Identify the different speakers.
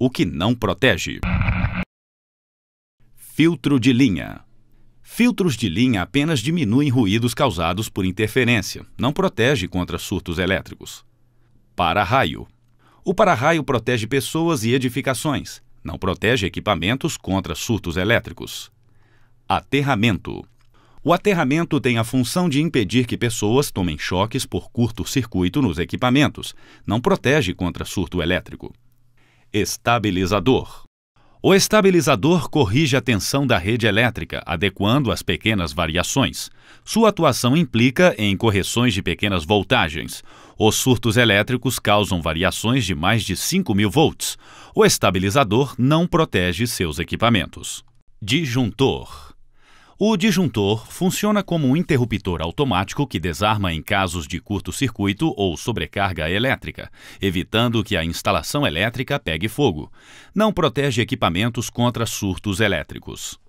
Speaker 1: o que não protege. Filtro de linha. Filtros de linha apenas diminuem ruídos causados por interferência, não protege contra surtos elétricos. Para-raio. O para-raio protege pessoas e edificações, não protege equipamentos contra surtos elétricos. Aterramento. O aterramento tem a função de impedir que pessoas tomem choques por curto-circuito nos equipamentos, não protege contra surto elétrico. Estabilizador. O estabilizador corrige a tensão da rede elétrica, adequando as pequenas variações. Sua atuação implica em correções de pequenas voltagens. Os surtos elétricos causam variações de mais de 5.000 volts. O estabilizador não protege seus equipamentos. Disjuntor o disjuntor funciona como um interruptor automático que desarma em casos de curto-circuito ou sobrecarga elétrica, evitando que a instalação elétrica pegue fogo. Não protege equipamentos contra surtos elétricos.